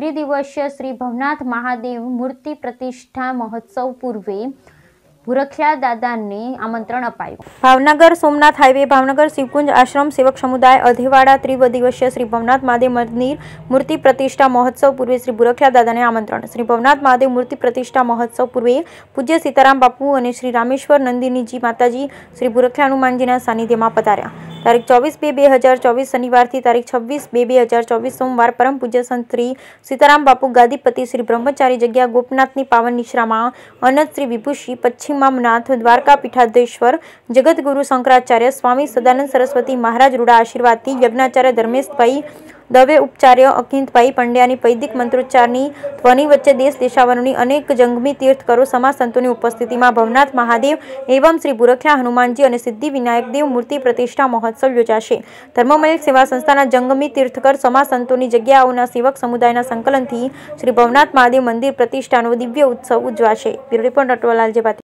ત્રિદિવસીય શ્રી ભવનાથ મહાદેવ મૂર્તિ પ્રતિષ્ઠા મહોત્સવ પૂર્વે ભૂરખ્યા દાદાને આમંત્રણ અપાયું ભાવનગર સોમનાથ હાઈવે ભાવનગર શિવકુંજ આશ્રમ સેવક સમુદાય અધેવાડા ત્રિવદિવસીય શ્રી ભવનાથ મહાદેવ મંદિર મૂર્તિ પ્રતિષ્ઠા મહોત્સવ પૂર્વે શ્રી ભૂરખ્યા દાદાને આમંત્રણ શ્રી ભવનાથ મહાદેવ મૂર્તિ પ્રતિષ્ઠા મહોત્સવ પૂર્વે પૂજ્ય સીતારામ બાપુ અને શ્રી રામેશ્વર નંદિનીજી માતાજી શ્રી ભૂરખ્યા હનુમાનજીના સાનિધ્યમાં પધાર્યા તારીખ ચોવીસ બે બે હજાર ચોવીસ શનિવારથી તારીખ છવ્વીસ બે બે હજાર ચોવીસ સોમવાર પરમ પૂજ્ય સંત શ્રી સીતારામ બાપુ ગાદીપતિ શ્રી બ્રહ્મચારી જગ્યા ગોપનાથની પાવન નિશ્રામાં અનંત શ્રી વિભૂષી પશ્ચિમામનાથ દ્વારકા પીઠાધેશ્વર જગતગુરુ શંકરાચાર્ય સ્વામી સદાનંદ સરસ્વતી મહારાજ રૂડા આશીર્વાદથી યજ્ઞાચાર્ય ધર્મેશભાઈ દવે ઉપચાર્ય અખિંતભાઈ પંડ્યાની વૈદિક મંત્રોચ્ચારની ધ્વનિ વચ્ચે દેશ દેશાવરોની અનેક જંગમી તીર્થકરો સમાજ સંતોની ઉપસ્થિતિમાં ભવનાથ મહાદેવ એવમ શ્રી ભુરખ્યા હનુમાનજી અને સિદ્ધિ વિનાયક દેવ મૂર્તિ પ્રતિષ્ઠા મહોત્સવ યોજાશે ધર્મમય સેવા સંસ્થાના જંગમી તીર્થકર સમાજ સંતોની જગ્યાઓના સેવક સમુદાયના સંકલનથી શ્રી ભવનાથ મહાદેવ મંદિર પ્રતિષ્ઠાનો દિવ્ય ઉત્સવ ઉજવાશે બ્યુરો રિપોર્ટ અટવાલાલ જે